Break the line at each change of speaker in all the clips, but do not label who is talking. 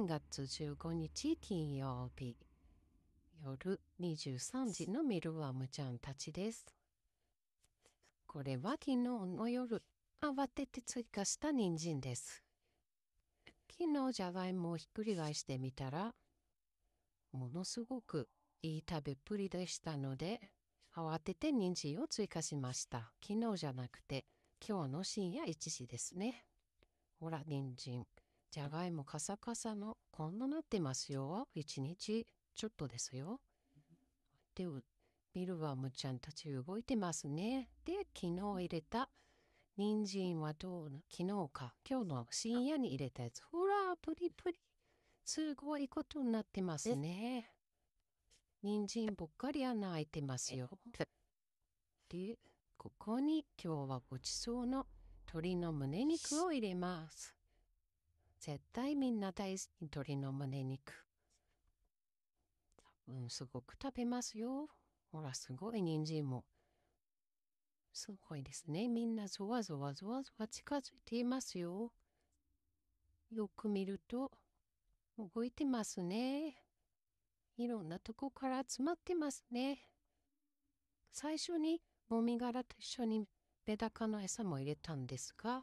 3月15日金曜日夜23時のミルワムちゃんたちです。これは昨日の夜慌てて追加した人参です。昨日じゃがいもをひっくり返してみたらものすごくいい食べっぷりでしたので慌てて人参を追加しました。昨日じゃなくて今日の深夜1時ですね。ほら人参じゃがいもカサカサのこんななってますよ。一日ちょっとですよ。で、ビルはむちゃんたち動いてますね。で、昨日入れた人参はどう昨日か、今日の深夜に入れたやつ。ほら、プリプリ。すごいことになってますね。人参ぽっかり穴開いてますよ。で、ここに今日はごちそうの鶏の胸肉を入れます。絶対みんな大好き鶏の胸肉。うん、すごく食べますよ。ほら、すごい人参も。すごいですね。みんなゾワゾワゾワゾワ近づいていますよ。よく見ると、動いてますね。いろんなとこから集まってますね。最初にもみ殻と一緒にメダカの餌も入れたんですが、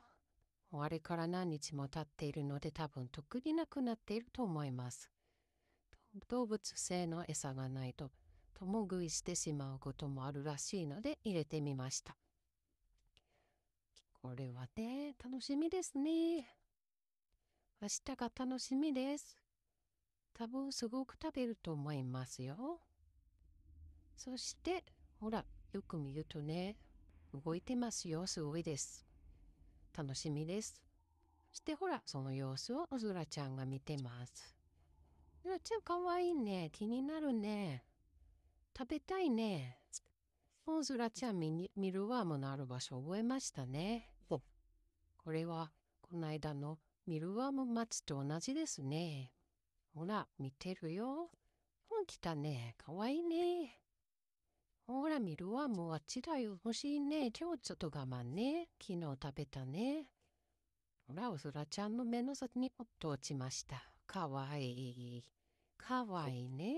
もあれから何日も経っているので多分特になくなっていると思います。動物性の餌がないと共食いしてしまうこともあるらしいので入れてみました。これはね、楽しみですね。明日が楽しみです。多分すごく食べると思いますよ。そして、ほら、よく見るとね、動いてますよ、すごいです。楽しみです。そしてほら、その様子をうずらちゃんが見てます。うずらちゃんかわいいね。気になるね。食べたいね。うずらちゃん見に見るわものある場所覚えましたね。これは、この間のミルワーム待つと同じですね。ほら、見てるよ。本来たね。かわいいね。ほら見るわ、もうあっちだよ。欲しいね。今日ちょっと我慢ね。昨日食べたね。ほら、おそらちゃんの目の先にポッと落ちました。かわいい。かわいいね。